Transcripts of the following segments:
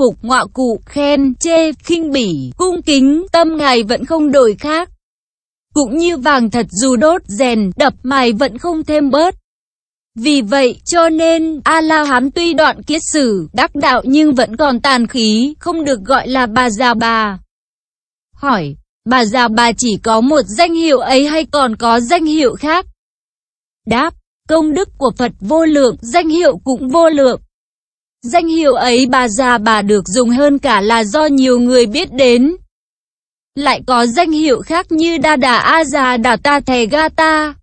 phục, ngọa cụ, khen, chê, khinh bỉ, cung kính, tâm ngài vẫn không đổi khác. Cũng như vàng thật dù đốt, rèn, đập mài vẫn không thêm bớt. Vì vậy, cho nên, A-la-hán tuy đoạn kiết sử, đắc đạo nhưng vẫn còn tàn khí, không được gọi là bà già bà. Hỏi, bà già bà chỉ có một danh hiệu ấy hay còn có danh hiệu khác? Đáp, công đức của Phật vô lượng, danh hiệu cũng vô lượng. Danh hiệu ấy bà già bà được dùng hơn cả là do nhiều người biết đến. Lại có danh hiệu khác như Đa Đà A Già Đà Ta Thề Ga Ta.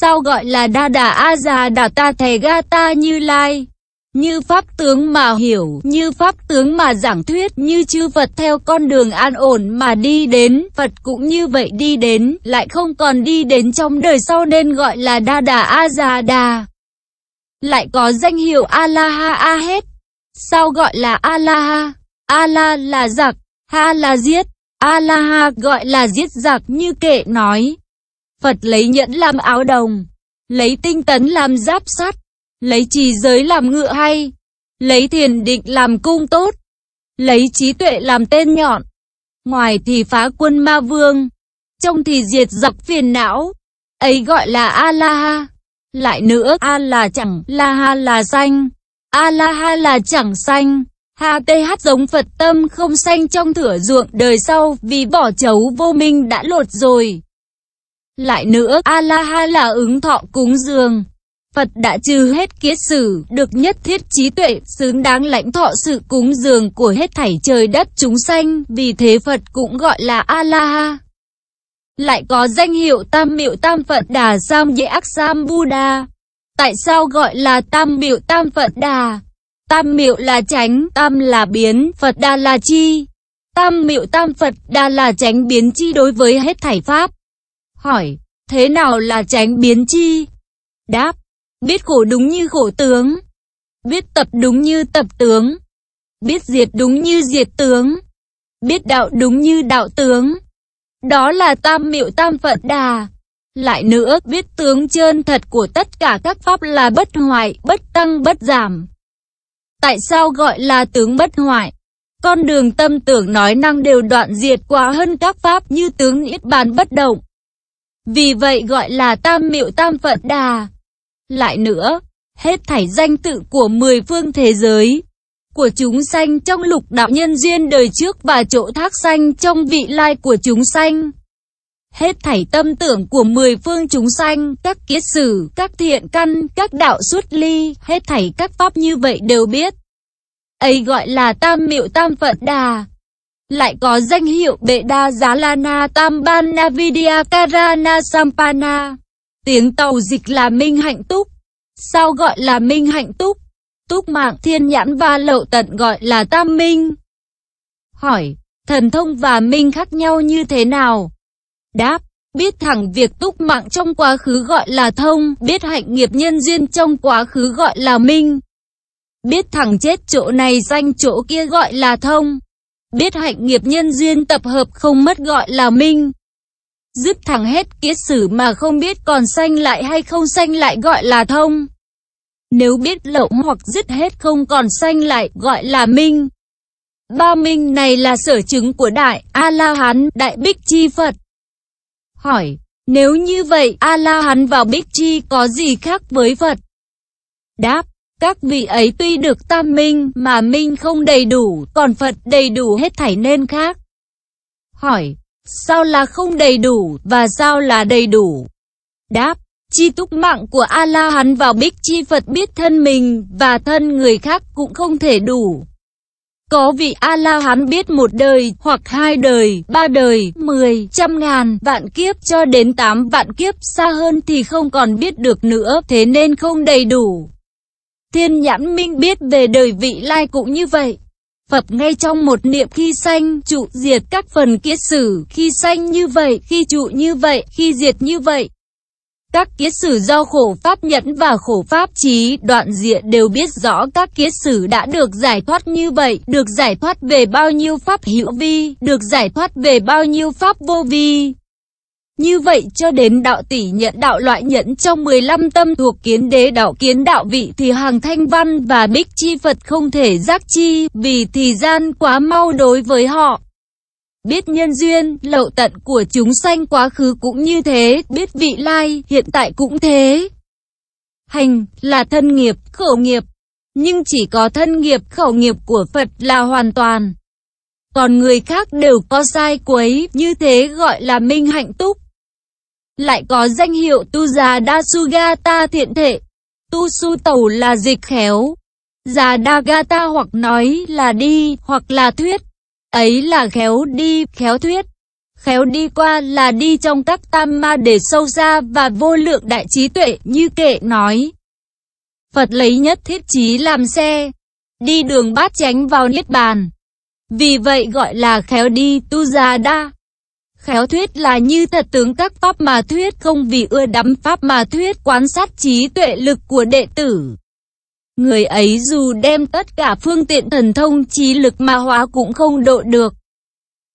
Sao gọi là Đa Đà A Già Đà Ta Thề Ga Ta Như Lai? Như Pháp tướng mà hiểu, như Pháp tướng mà giảng thuyết, như chư Phật theo con đường an ổn mà đi đến, Phật cũng như vậy đi đến, lại không còn đi đến trong đời sau nên gọi là Đa Đà A Già Đà. Lại có danh hiệu A La Ha A Hết. Sao gọi là Alaha? Ala là giặc, Ha là giết, Alaha gọi là giết giặc như kệ nói. Phật lấy nhẫn làm áo đồng, lấy tinh tấn làm giáp sắt, lấy trì giới làm ngựa hay, lấy thiền định làm cung tốt, lấy trí tuệ làm tên nhọn. Ngoài thì phá quân ma vương, trong thì diệt giặc phiền não, ấy gọi là Alaha. Lại nữa, A là chẳng, La Ha là danh. A la ha là chẳng xanh, ha th giống Phật tâm không xanh trong thửa ruộng đời sau vì bỏ chấu vô minh đã lột rồi. Lại nữa, A la ha là ứng thọ cúng dường. Phật đã trừ hết kiết sử, được nhất thiết trí tuệ, xứng đáng lãnh thọ sự cúng dường của hết thảy trời đất chúng sanh, vì thế Phật cũng gọi là A-la-ha. Lại có danh hiệu Tam Miệu Tam Phật Đà Sam Dễ Ác Sam Buddha. Tại sao gọi là tam miệu tam Phật Đà? Tam miệu là tránh, tam là biến, Phật Đà là chi? Tam miệu tam Phật Đà là tránh biến chi đối với hết thảy Pháp. Hỏi, thế nào là tránh biến chi? Đáp, biết khổ đúng như khổ tướng. Biết tập đúng như tập tướng. Biết diệt đúng như diệt tướng. Biết đạo đúng như đạo tướng. Đó là tam miệu tam Phật Đà. Lại nữa, biết tướng chân thật của tất cả các pháp là bất hoại, bất tăng, bất giảm. Tại sao gọi là tướng bất hoại? Con đường tâm tưởng nói năng đều đoạn diệt quá hơn các pháp như tướng niết bàn bất động. Vì vậy gọi là tam miệu tam phận đà. Lại nữa, hết thảy danh tự của mười phương thế giới, của chúng sanh trong lục đạo nhân duyên đời trước và chỗ thác sanh trong vị lai của chúng sanh hết thảy tâm tưởng của mười phương chúng sanh, các kiết sử, các thiện căn, các đạo xuất ly, hết thảy các pháp như vậy đều biết. Ấy gọi là tam miệu tam phận đà. Lại có danh hiệu bệ đa giá la na tam ban na kara na sampana. Tiếng tàu dịch là minh hạnh túc. Sao gọi là minh hạnh túc? Túc mạng thiên nhãn và lậu tận gọi là tam minh. Hỏi, thần thông và minh khác nhau như thế nào? Đáp Biết thẳng việc túc mạng trong quá khứ gọi là thông, biết hạnh nghiệp nhân duyên trong quá khứ gọi là minh. Biết thẳng chết chỗ này danh chỗ kia gọi là thông. Biết hạnh nghiệp nhân duyên tập hợp không mất gọi là minh. Dứt thẳng hết kiết sử mà không biết còn sanh lại hay không sanh lại gọi là thông. Nếu biết lậu hoặc dứt hết không còn sanh lại gọi là minh. Ba minh này là sở chứng của Đại A-La-Hán, Đại Bích Chi Phật hỏi, nếu như vậy A-la-hán và Bích Chi có gì khác với Phật? Đáp, các vị ấy tuy được tam minh mà minh không đầy đủ, còn Phật đầy đủ hết thảy nên khác. Hỏi, sao là không đầy đủ và sao là đầy đủ? Đáp, chi túc mạng của A-la-hán vào bích chi Phật biết thân mình và thân người khác cũng không thể đủ, có vị A-la-hán biết một đời, hoặc hai đời, ba đời, mười, trăm ngàn, vạn kiếp, cho đến tám vạn kiếp, xa hơn thì không còn biết được nữa, thế nên không đầy đủ. Thiên nhãn minh biết về đời vị lai cũng như vậy. Phật ngay trong một niệm khi sanh, trụ diệt các phần kiết sử, khi sanh như vậy, khi trụ như vậy, khi diệt như vậy. Các kiết sử do khổ pháp nhẫn và khổ pháp trí đoạn diện đều biết rõ các kiết sử đã được giải thoát như vậy, được giải thoát về bao nhiêu pháp hữu vi, được giải thoát về bao nhiêu pháp vô vi. Như vậy cho đến đạo tỷ nhận đạo loại nhẫn trong 15 tâm thuộc kiến đế đạo kiến đạo vị thì hàng thanh văn và bích chi Phật không thể giác chi vì thì gian quá mau đối với họ. Biết nhân duyên, lậu tận của chúng sanh quá khứ cũng như thế, biết vị lai, hiện tại cũng thế. Hành là thân nghiệp, khẩu nghiệp, nhưng chỉ có thân nghiệp, khẩu nghiệp của Phật là hoàn toàn. Còn người khác đều có sai quấy, như thế gọi là minh hạnh túc. Lại có danh hiệu tu già đa su ga ta thiện thể, tu su tẩu là dịch khéo. Già đa ga ta hoặc nói là đi, hoặc là thuyết. Ấy là khéo đi, khéo thuyết. Khéo đi qua là đi trong các tam ma để sâu ra và vô lượng đại trí tuệ như kệ nói. Phật lấy nhất thiết trí làm xe, đi đường bát chánh vào niết bàn. Vì vậy gọi là khéo đi tu già đa. Khéo thuyết là như thật tướng các pháp mà thuyết không vì ưa đắm pháp mà thuyết quán sát trí tuệ lực của đệ tử. Người ấy dù đem tất cả phương tiện thần thông trí lực ma hóa cũng không độ được.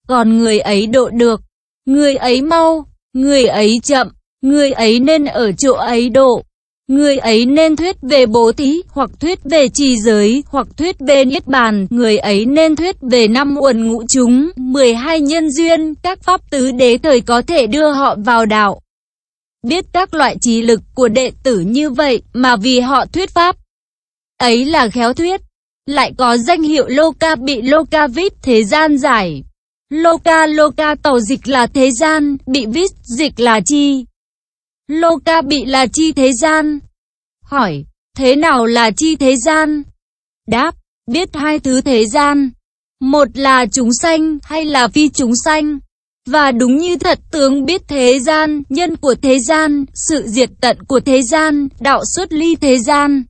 Còn người ấy độ được. Người ấy mau, người ấy chậm, người ấy nên ở chỗ ấy độ. Người ấy nên thuyết về bố thí, hoặc thuyết về trì giới, hoặc thuyết về niết bàn. Người ấy nên thuyết về năm uẩn ngũ chúng, 12 nhân duyên, các pháp tứ đế thời có thể đưa họ vào đạo. Biết các loại trí lực của đệ tử như vậy mà vì họ thuyết pháp, Ấy là khéo thuyết, lại có danh hiệu Loka bị Loka vít thế gian giải. Loka Loka tàu dịch là thế gian, bị vít dịch là chi. Loka bị là chi thế gian. Hỏi, thế nào là chi thế gian? Đáp, biết hai thứ thế gian. Một là chúng sanh hay là phi chúng sanh. Và đúng như thật tướng biết thế gian, nhân của thế gian, sự diệt tận của thế gian, đạo xuất ly thế gian.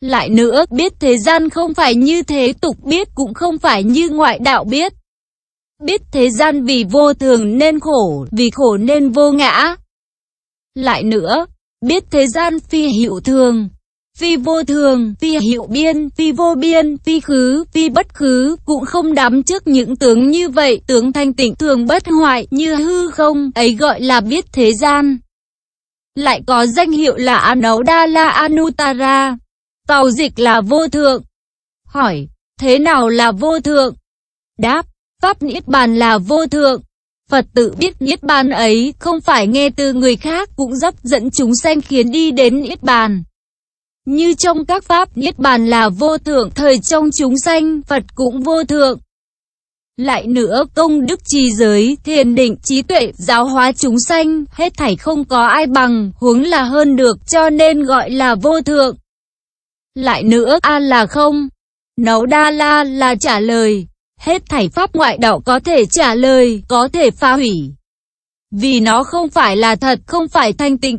Lại nữa, biết thế gian không phải như thế tục biết cũng không phải như ngoại đạo biết. Biết thế gian vì vô thường nên khổ, vì khổ nên vô ngã. Lại nữa, biết thế gian phi hữu thường, phi vô thường, phi hữu biên, phi vô biên, phi khứ, phi bất khứ, cũng không đắm trước những tướng như vậy, tướng thanh tịnh thường bất hoại như hư không, ấy gọi là biết thế gian. Lại có danh hiệu là Anấu Đa La Anuttara. Tàu dịch là vô thượng. Hỏi, thế nào là vô thượng? Đáp, Pháp Niết Bàn là vô thượng. Phật tự biết Niết Bàn ấy không phải nghe từ người khác cũng dắt dẫn chúng sanh khiến đi đến Niết Bàn. Như trong các Pháp Niết Bàn là vô thượng thời trong chúng sanh Phật cũng vô thượng. Lại nữa công đức trì giới, thiền định, trí tuệ, giáo hóa chúng sanh, hết thảy không có ai bằng, huống là hơn được cho nên gọi là vô thượng. Lại nữa A là không. Nấu đa la là trả lời. Hết thảy pháp ngoại đạo có thể trả lời, có thể phá hủy. Vì nó không phải là thật, không phải thanh tịnh.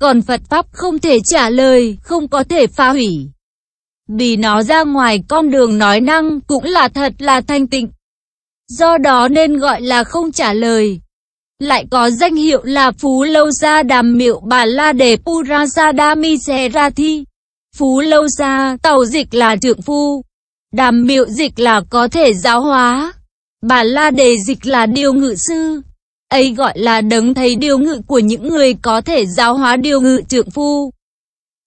Còn Phật Pháp không thể trả lời, không có thể phá hủy. Vì nó ra ngoài con đường nói năng cũng là thật là thanh tịnh. Do đó nên gọi là không trả lời. Lại có danh hiệu là Phú Lâu Gia Đàm Miệu Bà La Đề gia đa ra thi Phú lâu gia, tàu dịch là trượng phu. Đàm miệu dịch là có thể giáo hóa. Bà la đề dịch là điều ngự sư. Ấy gọi là đấng thấy điều ngự của những người có thể giáo hóa điều ngự trượng phu.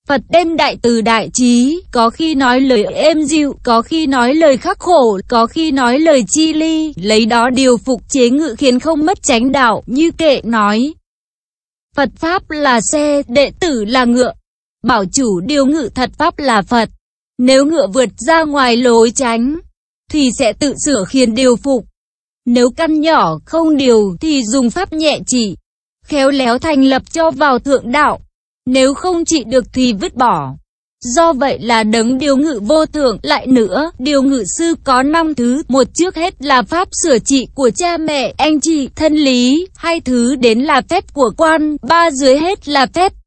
Phật êm đại từ đại trí, có khi nói lời êm dịu, có khi nói lời khắc khổ, có khi nói lời chi ly, lấy đó điều phục chế ngự khiến không mất tránh đạo, như kệ nói. Phật Pháp là xe, đệ tử là ngựa, Bảo chủ điều ngự thật pháp là Phật. Nếu ngựa vượt ra ngoài lối tránh, thì sẽ tự sửa khiến điều phục. Nếu căn nhỏ không điều thì dùng pháp nhẹ chỉ, khéo léo thành lập cho vào thượng đạo. Nếu không trị được thì vứt bỏ. Do vậy là đấng điều ngự vô thượng lại nữa, điều ngự sư có năm thứ, một trước hết là pháp sửa trị của cha mẹ, anh chị, thân lý, hai thứ đến là phép của quan, ba dưới hết là phép